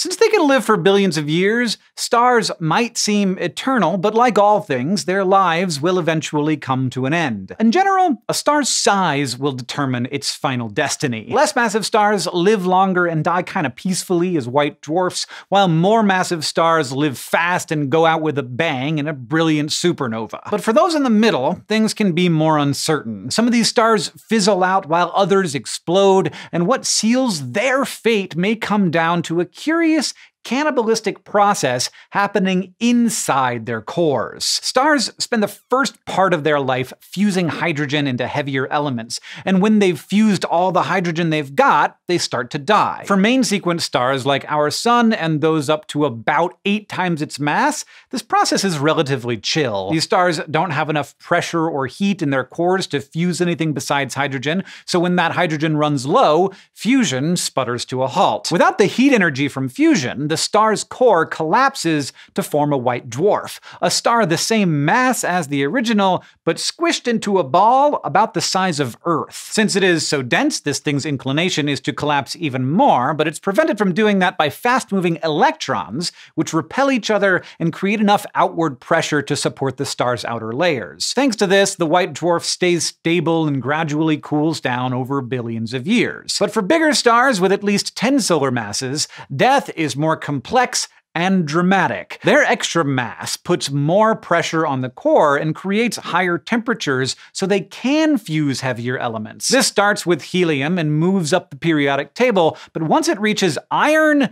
Since they can live for billions of years, stars might seem eternal, but like all things, their lives will eventually come to an end. In general, a star's size will determine its final destiny. Less massive stars live longer and die kind of peacefully as white dwarfs, while more massive stars live fast and go out with a bang in a brilliant supernova. But for those in the middle, things can be more uncertain. Some of these stars fizzle out while others explode, and what seals their fate may come down to a curious várias cannibalistic process happening inside their cores. Stars spend the first part of their life fusing hydrogen into heavier elements, and when they've fused all the hydrogen they've got, they start to die. For main sequence stars like our Sun and those up to about eight times its mass, this process is relatively chill. These stars don't have enough pressure or heat in their cores to fuse anything besides hydrogen, so when that hydrogen runs low, fusion sputters to a halt. Without the heat energy from fusion, the star's core collapses to form a white dwarf, a star the same mass as the original, but squished into a ball about the size of Earth. Since it is so dense, this thing's inclination is to collapse even more, but it's prevented from doing that by fast-moving electrons, which repel each other and create enough outward pressure to support the star's outer layers. Thanks to this, the white dwarf stays stable and gradually cools down over billions of years. But for bigger stars with at least 10 solar masses, death is more complex and dramatic. Their extra mass puts more pressure on the core and creates higher temperatures so they can fuse heavier elements. This starts with helium and moves up the periodic table, but once it reaches iron,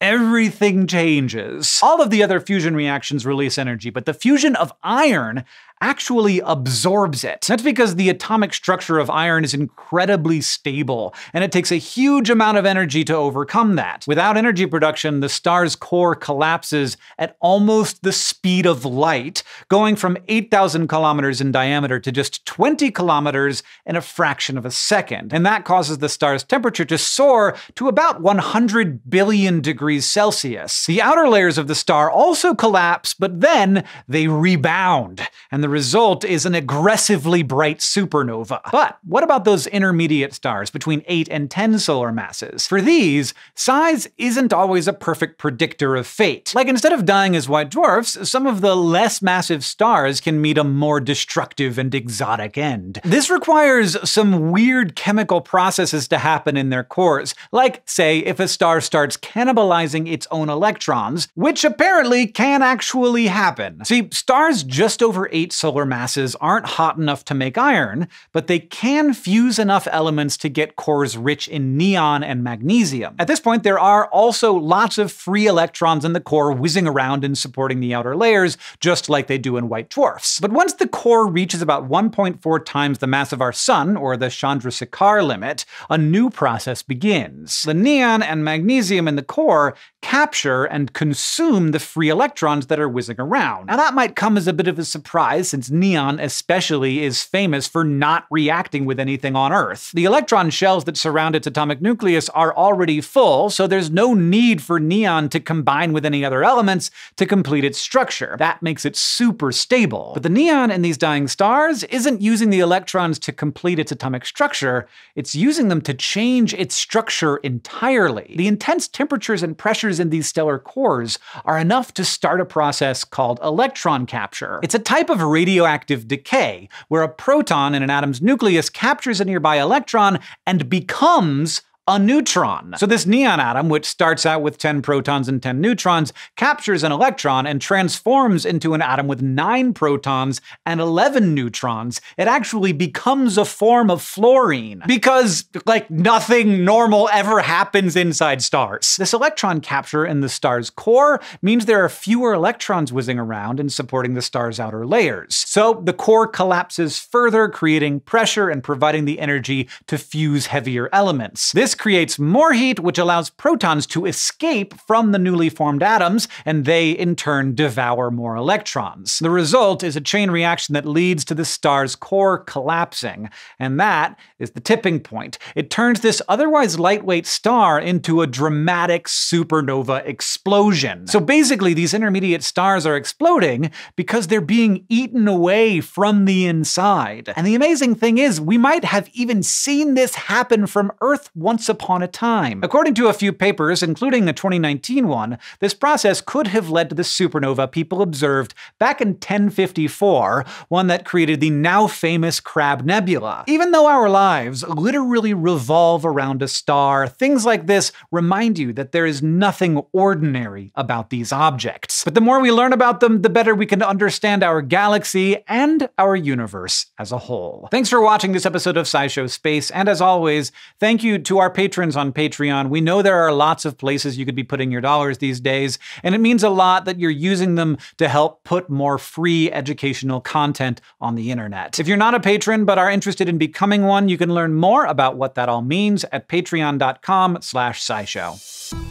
everything changes. All of the other fusion reactions release energy, but the fusion of iron actually absorbs it. That's because the atomic structure of iron is incredibly stable, and it takes a huge amount of energy to overcome that. Without energy production, the star's core collapses at almost the speed of light, going from 8,000 kilometers in diameter to just 20 kilometers in a fraction of a second. And that causes the star's temperature to soar to about 100 billion degrees Celsius. The outer layers of the star also collapse, but then they rebound, and the result is an aggressively bright supernova. But what about those intermediate stars between 8 and 10 solar masses? For these, size isn't always a perfect predictor of fate. Like instead of dying as white dwarfs, some of the less massive stars can meet a more destructive and exotic end. This requires some weird chemical processes to happen in their cores, like, say, if a star starts cannibalizing its own electrons, which apparently can actually happen. See, stars just over 8 solar masses aren't hot enough to make iron, but they can fuse enough elements to get cores rich in neon and magnesium. At this point, there are also lots of free electrons in the core whizzing around and supporting the outer layers, just like they do in white dwarfs. But once the core reaches about 1.4 times the mass of our sun, or the Chandrasekhar limit, a new process begins. The neon and magnesium in the core capture and consume the free electrons that are whizzing around. Now, that might come as a bit of a surprise since neon, especially, is famous for not reacting with anything on Earth. The electron shells that surround its atomic nucleus are already full, so there's no need for neon to combine with any other elements to complete its structure. That makes it super stable. But the neon in these dying stars isn't using the electrons to complete its atomic structure, it's using them to change its structure entirely. The intense temperatures and pressures structures in these stellar cores are enough to start a process called electron capture. It's a type of radioactive decay, where a proton in an atom's nucleus captures a nearby electron and becomes a neutron. So this neon atom, which starts out with 10 protons and 10 neutrons, captures an electron and transforms into an atom with 9 protons and 11 neutrons. It actually becomes a form of fluorine because, like, nothing normal ever happens inside stars. This electron capture in the star's core means there are fewer electrons whizzing around and supporting the star's outer layers. So the core collapses further, creating pressure and providing the energy to fuse heavier elements. This this creates more heat, which allows protons to escape from the newly formed atoms, and they in turn devour more electrons. The result is a chain reaction that leads to the star's core collapsing, and that is the tipping point. It turns this otherwise lightweight star into a dramatic supernova explosion. So basically, these intermediate stars are exploding because they're being eaten away from the inside. And the amazing thing is, we might have even seen this happen from Earth once once upon a time. According to a few papers, including a 2019 one, this process could have led to the supernova people observed back in 1054, one that created the now famous Crab Nebula. Even though our lives literally revolve around a star, things like this remind you that there is nothing ordinary about these objects. But the more we learn about them, the better we can understand our galaxy and our universe as a whole. Thanks for watching this episode of SciShow Space, and as always, thank you to our patrons on Patreon. We know there are lots of places you could be putting your dollars these days, and it means a lot that you're using them to help put more free educational content on the internet. If you're not a patron but are interested in becoming one, you can learn more about what that all means at patreon.com slash scishow.